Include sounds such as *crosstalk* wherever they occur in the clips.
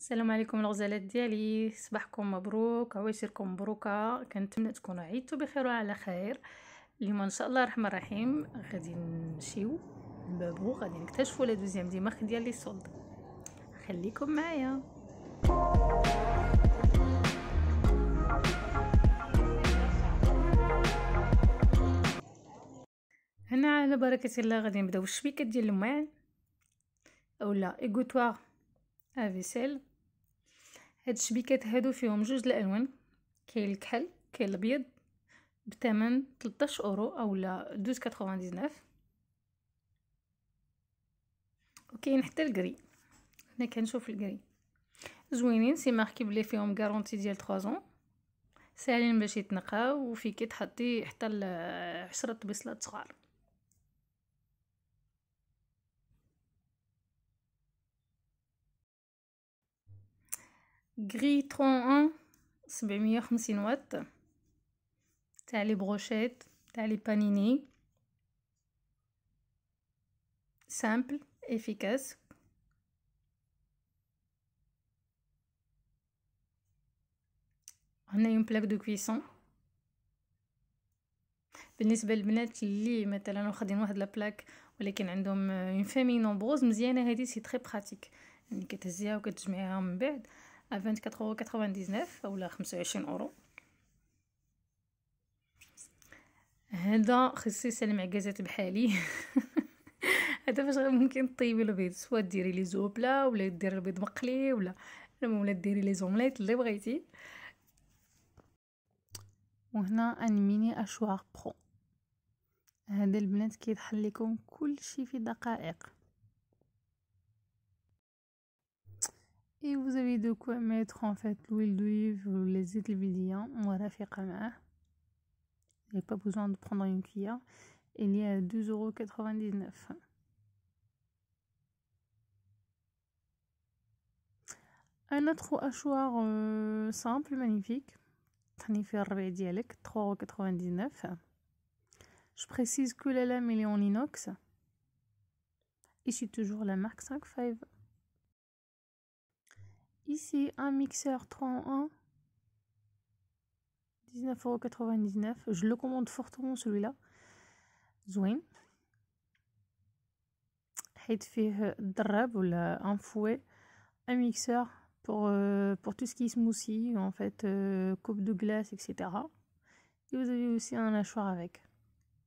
السلام عليكم الغزالات ديالي صباحكم مبروك عواشركم مبروكه كنتمنى تكونوا عيدتوا بخير وعلى خير اليوم ان شاء الله الرحمن الرحيم غادي نمشيو لبابو غادي نكتشفوا لا دوزيام ديماخ ديال لي سولد خليكم معايا هنا على بركه الله غادي نبداو الشبيكه ديال الماء اولا ايغوتوار افيسيل هاد الشبيكات هادو فيهم جوج الالوان كاين الكحل كاين الابيض بثمن 13 اورو اولا 12.99 وكاين حتى الكري هنا كنشوف الكري زوينين سي ماركي بلي فيهم غارونتي ديال 3 زون ساهلين باش يتنقاو وفي كي تحطي حتى 10 طبيصلات صغار جري ترون سبعمية وخمسين واط تاع لي بروشيت تاع لي بانيني سامبل افيكاس هنا اون بلاك دو كويسون بالنسبه للبنات اللي مثلا واخدين واحد لابلاك ولكن عندهم اون فامي نومبروز مزيانه هذه سي تري براتيك يعني كتهزيها وكتجمعيها من بعد 24 اورو اولا 25 اورو هذا خصي المعكازات بحالي *laughs* هذا فاش غير ممكن طيبي البيض سوا ديري لي زوبلا ولا ديري البيض مقلي ولا المهم ولا ديري لي زومليت اللي بغيتي وهنا ان ميني اشوار برو هذا البنات كيضحل لكم كلشي في دقائق et vous avez de quoi mettre en fait l'huile d'huile ou les élevilliens on va la faire il n'y a pas besoin de prendre une cuillère il est à 2,99€ un autre hachoir euh, simple magnifique tanifer فيه 3,99€ je précise que la lame elle est en inox Ici toujours la marque 55 Ici, un mixeur 3 en 1. 19,99€. Je le commande fortement celui-là. Zwin, et فيه un fouet, un mixeur pour, euh, pour tout ce qui est smoothie, en fait, euh, coupe de glace, etc. Et vous avez aussi un hachoir avec.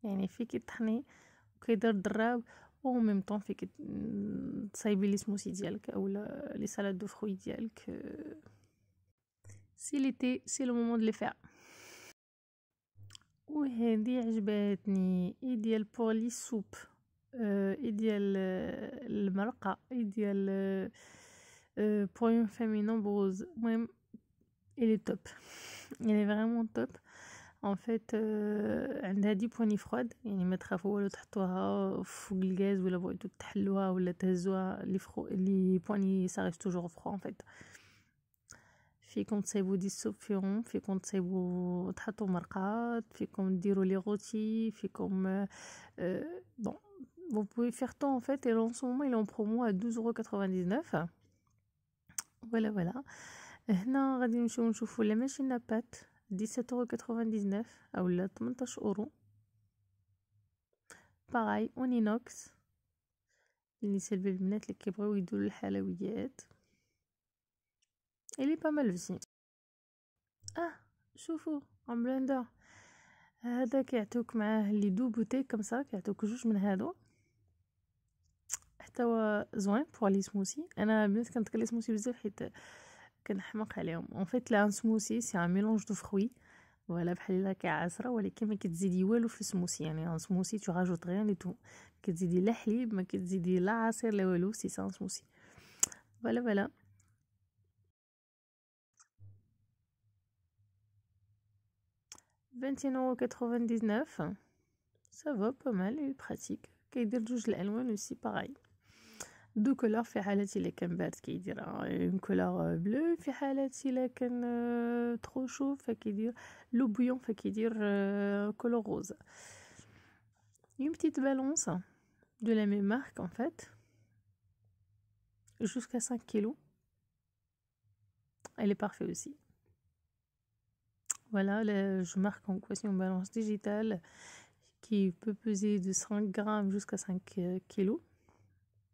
qui est كي qui est drab en même temps fait que ça hmm, aime les smoothies idéales ou les salades de fruits idéales. C'est l'été, c'est le moment de les faire. Oui, il est idéal pour les soupes, il euh, idéal pour euh, les maroca, il idéal euh, pour une famille nombreuse. Oui, est top. elle est vraiment top en En fait, عندها دي بواني فرويد يعني ما تخافوا والو تحطوها فوق الغاز ولا بغيتو تحلوها ولا تهزوها لي فرو لي بواني سا Les توجور فرو ان فيت فيكم fait دي السوب فيكم تصايبوا تحطوا مرقات فيكم ديروا لي غوتي فيكم bon vous pouvez faire tant en fait et en ce moment il est en promo à 12,99€ voilà voilà هنا غادي نمشيو نشوفوا لا à pâtes. 17,99€ ديزنوف اولا 18 اورو باغاي اونينوكس بالنسبه للبنات اللي كيبغيو يديروا الحلويات الي با مال فزين اه شوفوا ام بلندر هذا كيعطيوك معاه لي دو بوتي كم سا كيعطيوك جوج من هادو حتى هو زوين بوغ لي سموسي انا بنات كنتكلي سموسي بزاف حيت كنحمق عليهم اون فيت لا سموسي سي ان ميلونج دو فروي فوالا بحال الا كعصره ولكن ما كتزيدي والو في سموسي يعني ان سموسي تو راجوت غيان لي تو كتزيدي لا حليب ما كتزيدي لا عصير لا والو سي سان سموسي فوالا فوالا فانتين اورو كتخوفين ديزناف سافا با مال اي براتيك كيدير جوج الالوان اوسي باغي دو كولور في حالتي الا كان بارد كيدير اون كولور بلو في حالة الا كان ترو شو فكيدير لو بويون فكيدير كولور روز une petite balance de la même marque en fait jusqu'à 5 kg elle est parfaite aussi voilà là, je marque en question balance digitale qui peut peser de 5 grammes jusqu'à 5 euh, kg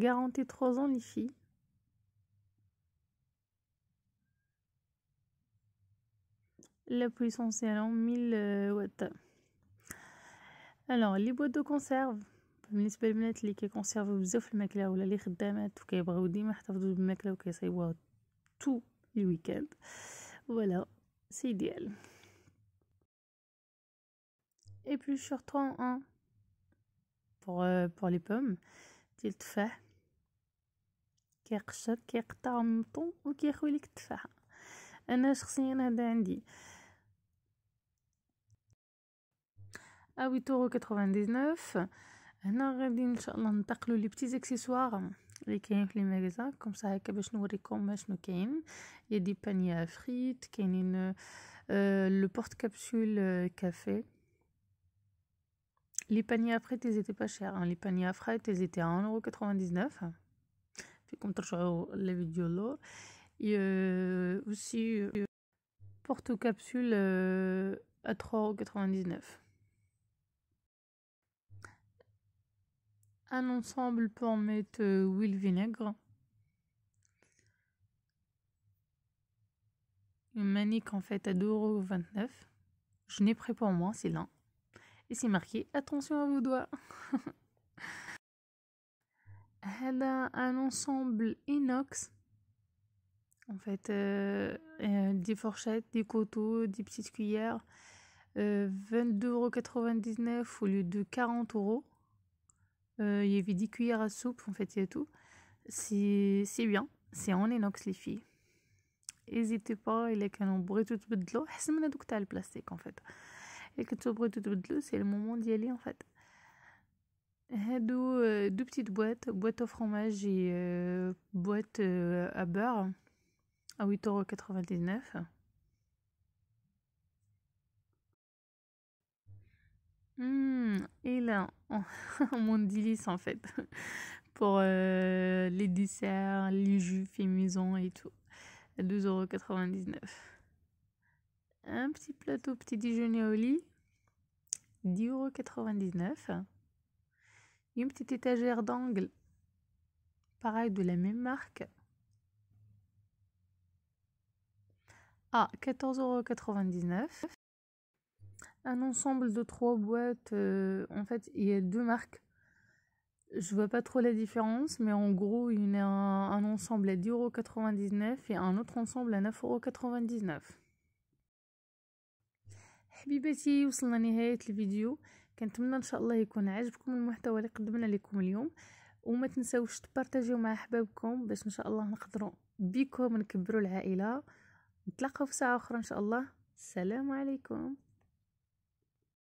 Garantie 3 ans les filles. La puissance est en 1000 euh, watts. Alors les boîtes de conserve بالنسبه للبنات اللي كيكونسيرفو بزاف الماكله ولا اللي خدامات وكيبغيو ديما يحتفظوا pour, euh, pour les pommes, c'est tout كيقشر كيقطع من وكيخوي لك التفاحه انا شخصيا هذا عندي ا 8,99€ هنا غادي ان شاء الله ننتقلوا لي بيتي اكسسوار اللي كاين في لي ماغازا كوم سا هكا باش نوريكم شنو كاين يا دي بانيا فريت كاينين لو بورت كابسول كافي les paniers à fret, ils étaient pas chers. Hein. Les paniers à fret, ils étaient à 1,99€ comme la vidéo y et euh, aussi euh, porte capsule euh, à 3,99 un ensemble pour mettre huile vinaigre une manique en fait à 2,29€. Je n'ai pris pour moi, c'est lent Et c'est marqué attention à vos doigts. *laughs* a eh ben, un ensemble inox en fait euh, euh, des fourchettes des couteaux des petites cuillères 22,99€ euh, au lieu de 40 euros il y avait 10 cuillères à soupe en fait il y a tout c'est bien c'est en inox les filles n'hésitez pas il est tout بغيتو de احسن من as le plastique en fait et que de l'eau, c'est le moment d'y aller en fait euh, deux petites petites boîtes boîte au fromage et euh, boîte euh, à beurre à 8,99€ neuf mmh, et là *laughs* mon délice en fait *laughs* pour les desserts les jus les maisons et tout à 2,99€ un petit plateau petit déjeuner au lit 10,99€ une petite étagère d'angle, pareil de la même marque, à ah, 14,99€. Un ensemble de trois boîtes, euh, en fait, il y a deux marques. Je vois pas trop la différence, mais en gros, il y a un, ensemble à 10,99€ et un autre ensemble à 9,99€. حبيباتي وصلنا la vidéo. كنتمنى ان شاء الله يكون عجبكم المحتوى اللي قدمنا لكم اليوم وما تنساوش تبارطاجيو مع احبابكم باش ان شاء الله نقدروا بكم نكبروا العائله نتلاقاو في ساعه اخرى ان شاء الله السلام عليكم